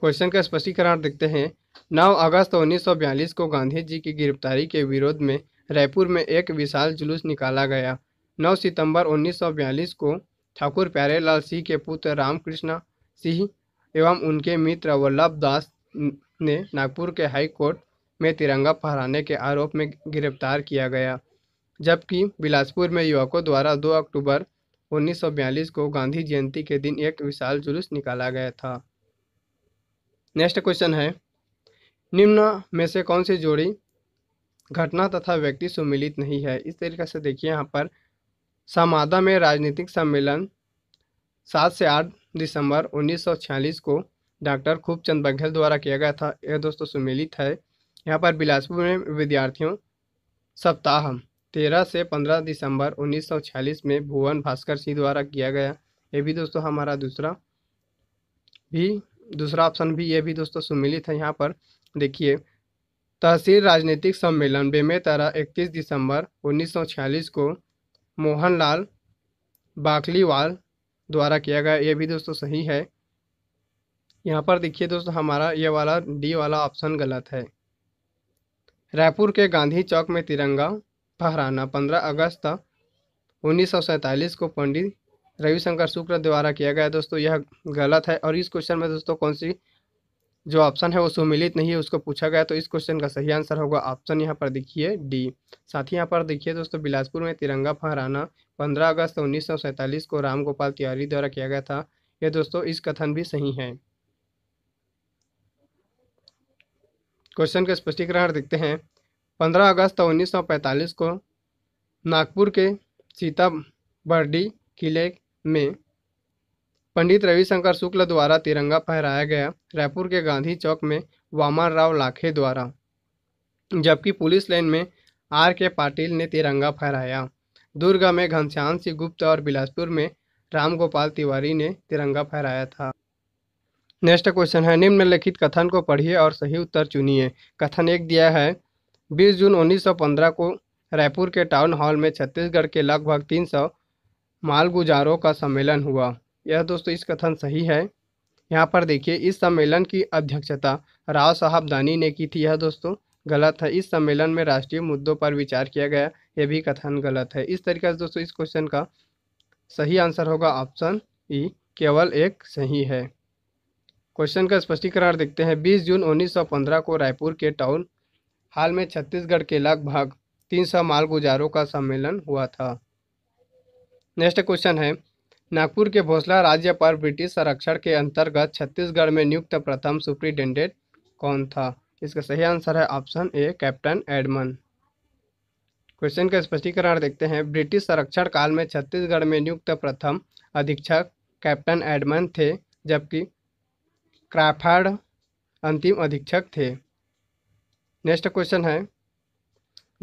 क्वेश्चन का स्पष्टीकरण देखते हैं 9 अगस्त 1942 को गांधी जी की गिरफ्तारी के विरोध में रायपुर में एक विशाल जुलूस निकाला गया 9 सितंबर 1942 को ठाकुर प्यारेलाल सिंह के पुत्र रामकृष्ण सिंह एवं उनके मित्र वल्लभ दास ने नागपुर के हाई कोर्ट में तिरंगा फहराने के आरोप में गिरफ्तार किया गया जबकि बिलासपुर में युवकों द्वारा 2 अक्टूबर 1942 को गांधी जयंती के दिन एक विशाल जुलूस निकाला गया था नेक्स्ट क्वेश्चन है निम्न में से कौन सी जोड़ी घटना तथा व्यक्ति सुमिलित नहीं है इस तरीके से देखिए यहाँ पर समादा में राजनीतिक सम्मेलन सात से आठ दिसंबर 1946 को डॉक्टर खूबचंद बघेल द्वारा किया गया था यह दोस्तों सुमिलित है यहाँ पर बिलासपुर में विद्यार्थियों सप्ताह तेरह से पंद्रह दिसंबर 1946 में भुवन भास्कर सिंह द्वारा किया गया ये भी दोस्तों हमारा दूसरा भी दूसरा ऑप्शन भी ये भी दोस्तों सुमिलित है यहाँ पर देखिए तहसील राजनीतिक सम्मेलन बेमेतरा 31 दिसंबर 1946 को मोहनलाल बाकलीवाल द्वारा किया गया ये भी दोस्तों सही है यहाँ पर देखिए दोस्तों हमारा ये वाला डी वाला ऑप्शन गलत है रायपुर के गांधी चौक में तिरंगा फहराना 15 अगस्त उन्नीस को पंडित रविशंकर शुक्ल द्वारा किया गया दोस्तों यह गलत है और इस क्वेश्चन में दोस्तों कौन सी जो ऑप्शन है वो सुमिलित नहीं है उसको पूछा गया तो इस क्वेश्चन का सही आंसर होगा ऑप्शन यहाँ पर देखिए डी साथ ही यहाँ पर देखिए दोस्तों बिलासपुर में तिरंगा फहराना 15 अगस्त उन्नीस को गोपाल तिवारी द्वारा किया गया था यह दोस्तों इस कथन भी सही है क्वेश्चन का स्पष्टीकरण देखते हैं 15 अगस्त उन्नीस को नागपुर के सीता बर्डी किले में पंडित रविशंकर शुक्ल द्वारा तिरंगा फहराया गया रायपुर के गांधी चौक में वामन राव लाखे द्वारा जबकि पुलिस लाइन में आर के पाटिल ने तिरंगा फहराया दुर्गा में घनश्याम सिंह गुप्ता और बिलासपुर में राम गोपाल तिवारी ने तिरंगा फहराया था नेक्स्ट क्वेश्चन है निम्नलिखित कथन को पढ़िए और सही उत्तर चुनिए कथन एक दिया है 20 जून 1915 को रायपुर के टाउन हॉल में छत्तीसगढ़ के लगभग 300 मालगुजारों का सम्मेलन हुआ यह दोस्तों इस कथन सही है यहाँ पर देखिए इस सम्मेलन की अध्यक्षता राव साहब दानी ने की थी यह दोस्तों गलत है इस सम्मेलन में राष्ट्रीय मुद्दों पर विचार किया गया यह भी कथन गलत है इस तरीके से दोस्तों इस क्वेश्चन का सही आंसर होगा ऑप्शन ई e, केवल एक सही है क्वेश्चन का स्पष्टीकरण देखते हैं 20 जून 1915 को रायपुर के टाउन हाल में छत्तीसगढ़ के लगभग 300 मालगुजारों का सम्मेलन हुआ था नेक्स्ट क्वेश्चन है नागपुर के भोसला राज्य पर ब्रिटिश संरक्षण के अंतर्गत छत्तीसगढ़ में नियुक्त प्रथम सुप्रिंटेंडेंट कौन था इसका सही आंसर है option A captain Edmund question का स्पष्टीकरण देखते हैं ब्रिटिश संरक्षण काल में छत्तीसगढ़ में नियुक्त प्रथम अधीक्षक कैप्टन एडमन थे जबकि क्राफर्ड अंतिम अधीक्षक थे नेक्स्ट क्वेश्चन है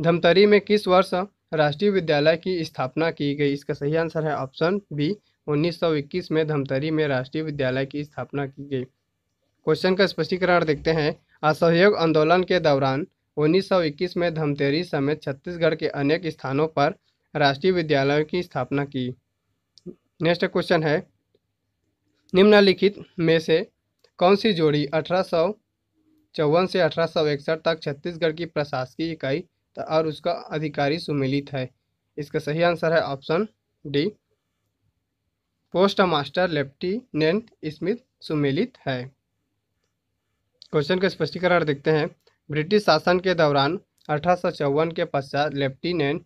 धमतरी में किस वर्ष राष्ट्रीय विद्यालय की स्थापना की गई इसका सही आंसर है ऑप्शन बी 1921 में धमतरी में राष्ट्रीय विद्यालय की स्थापना की गई क्वेश्चन का स्पष्टीकरण देखते हैं असहयोग आंदोलन के दौरान 1921 में धमतरी समेत छत्तीसगढ़ के अनेक स्थानों पर राष्ट्रीय विद्यालयों की स्थापना की नेक्स्ट क्वेश्चन है निम्नलिखित में से कौन सी जोड़ी अठारह चौवन से अठारह तक छत्तीसगढ़ की प्रशासकीय इकाई और उसका अधिकारी सुमिलित है इसका सही आंसर है option D post master lieutenant Smith सुमेलित है क्वेश्चन का स्पष्टीकरण देखते हैं ब्रिटिश शासन के दौरान अठारह के पश्चात लेफ्टिनेंट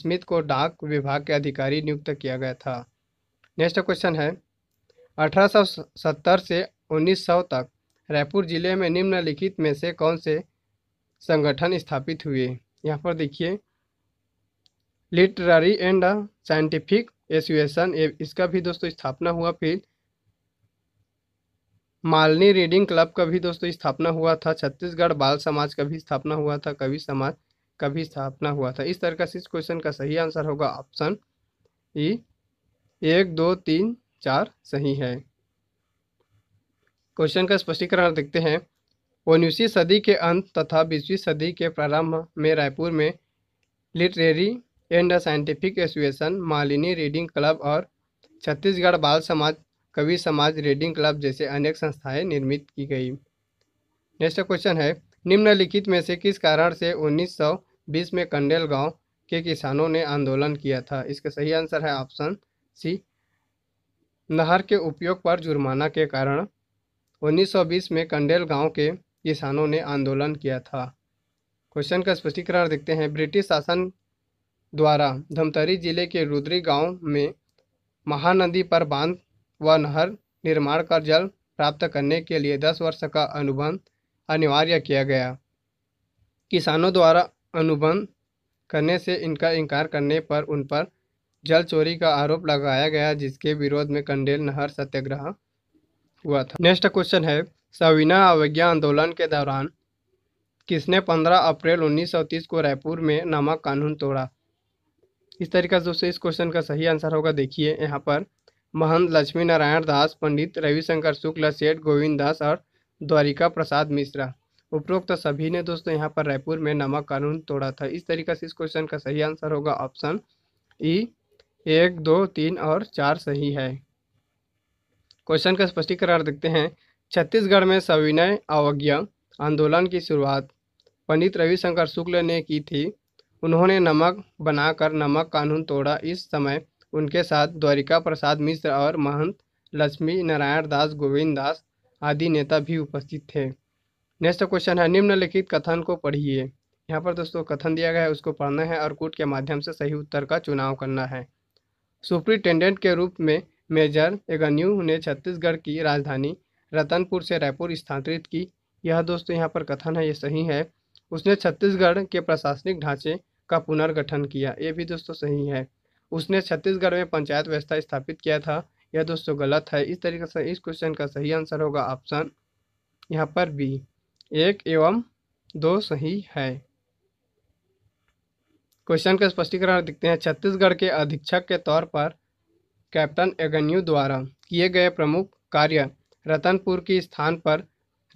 स्मिथ को डाक विभाग के अधिकारी नियुक्त किया गया था नेक्स्ट क्वेश्चन है 1870 से 1900 तक रायपुर जिले में निम्नलिखित में से कौन से संगठन स्थापित हुए यहाँ पर देखिए लिटररी एंड साइंटिफिक एसोसिएशन इसका भी दोस्तों स्थापना हुआ फिर मालनी रीडिंग क्लब का भी दोस्तों स्थापना हुआ था छत्तीसगढ़ बाल समाज का भी स्थापना हुआ था कवि समाज का भी स्थापना हुआ था इस तरह का इस क्वेश्चन का सही आंसर होगा ऑप्शन ई एक दो तीन चार सही है क्वेश्चन का स्पष्टीकरण देखते हैं उन्नीसवीं सदी के अंत तथा बीसवीं सदी के प्रारंभ में रायपुर में literary and the scientific association Malini reading club और छत्तीसगढ़ बाल समाज कवि समाज रीडिंग क्लब जैसे अनेक संस्थाएं निर्मित की गई नेक्स्ट क्वेश्चन है निम्नलिखित में से किस कारण से 1920 में कंडेल गांव के किसानों ने आंदोलन किया था इसका सही आंसर है ऑप्शन सी नहर के उपयोग पर जुर्माना के कारण 1920 में कंडेल गांव के किसानों ने आंदोलन किया था क्वेश्चन का स्पष्टीकरण देखते हैं ब्रिटिश शासन द्वारा धमतरी जिले के रुद्री गांव में महानदी पर बांध व नहर निर्माण कर जल प्राप्त करने के लिए दस वर्ष का अनुबंध अनिवार्य किया गया किसानों द्वारा अनुबंध करने से इनका इनकार करने पर उन पर जल चोरी का आरोप लगाया गया जिसके विरोध में कंडेल नहर सत्याग्रह हुआ था नेक्स्ट क्वेश्चन है सविना अवज्ञा आंदोलन के दौरान किसने 15 अप्रैल 1930 को रायपुर में नमक कानून तोड़ा इस तरीका से दोस्तों इस क्वेश्चन का सही आंसर होगा देखिए यहाँ पर महंत लक्ष्मी नारायण दास पंडित रविशंकर शुक्ल सेठ गोविंद दास और द्वारिका प्रसाद मिश्रा उपरोक्त सभी ने दोस्तों यहाँ पर रायपुर में नमक कानून तोड़ा था इस तरीके से इस क्वेश्चन का सही आंसर होगा ऑप्शन ई e, एक दो तीन और चार सही है क्वेश्चन का स्पष्टीकरण देखते हैं छत्तीसगढ़ में सविनय अवज्ञा आंदोलन की शुरुआत पंडित रविशंकर शुक्ल ने की थी उन्होंने नमक बनाकर नमक कानून तोड़ा इस समय उनके साथ द्वारिका प्रसाद मिश्र और महंत लक्ष्मी नारायण दास गोविंद दास आदि नेता भी उपस्थित थे नेक्स्ट क्वेश्चन है निम्नलिखित कथन को पढ़िए यहाँ पर दोस्तों कथन दिया गया है उसको पढ़ना है और कूट के माध्यम से सही उत्तर का चुनाव करना है सुप्रिंटेंडेंट के रूप में मेजर एगन्यू ने छत्तीसगढ़ की राजधानी रतनपुर से रायपुर स्थानांतरित की यह दोस्तों यहाँ पर कथन है ये सही है उसने छत्तीसगढ़ के प्रशासनिक ढांचे का पुनर्गठन किया ये भी दोस्तों सही है उसने छत्तीसगढ़ में पंचायत व्यवस्था स्थापित किया था यह दोस्तों गलत है इस तरीके से इस क्वेश्चन का सही आंसर होगा ऑप्शन यहाँ पर बी एक एवं दो सही है क्वेश्चन का स्पष्टीकरण दिखते हैं छत्तीसगढ़ के अधीक्षक के तौर पर कैप्टन एगन्यू द्वारा किए गए प्रमुख कार्य रतनपुर के स्थान पर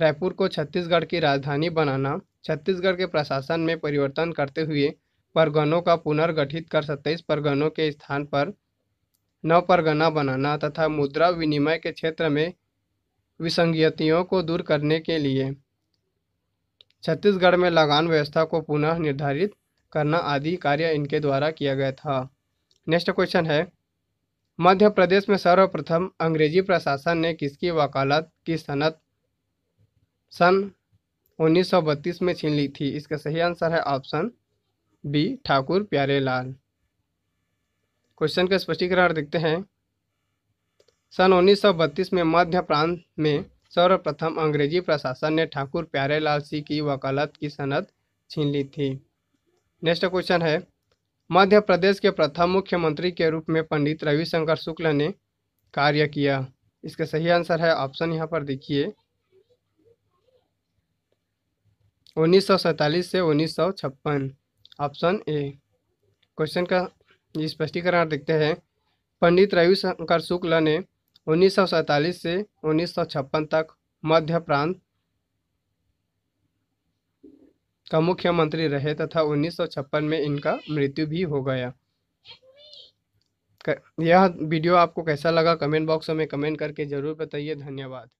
रायपुर को छत्तीसगढ़ की राजधानी बनाना छत्तीसगढ़ के प्रशासन में परिवर्तन करते हुए परगनों का पुनर्गठित कर सत्ताईस परगनों के स्थान पर नौ परगना बनाना तथा मुद्रा विनिमय के क्षेत्र में विसंगतियों को दूर करने के लिए छत्तीसगढ़ में लगान व्यवस्था को पुनः निर्धारित करना आदि कार्य इनके द्वारा किया गया था नेक्स्ट क्वेश्चन है मध्य प्रदेश में सर्वप्रथम अंग्रेजी प्रशासन ने किसकी वकालत की सनत सन 1932 में छीन ली थी इसका सही आंसर है option B Thakur Pyarelal question का स्पष्टीकरण देखते हैं सन 1932 में मध्य प्रांत में सर्वप्रथम अंग्रेजी प्रशासन ने ठाकुर प्यारेलाल सिंह की वकालत की सनद छीन ली थी नेक्स्ट क्वेश्चन है मध्य प्रदेश के प्रथम मुख्यमंत्री के रूप में पंडित रविशंकर शुक्ल ने कार्य किया इसका सही आंसर है ऑप्शन यहाँ पर देखिए उन्नीस सौ सैंतालीस से उन्नीस सौ छप्पन ऑप्शन ए क्वेश्चन का स्पष्टीकरण देखते हैं पंडित रविशंकर शुक्ल ने उन्नीस सौ सैंतालीस से उन्नीस सौ छप्पन तक मध्य प्रांत का मुख्यमंत्री रहे तथा 1956 में इनका मृत्यु भी हो गया यह वीडियो आपको कैसा लगा कमेंट बॉक्स में कमेंट करके ज़रूर बताइए धन्यवाद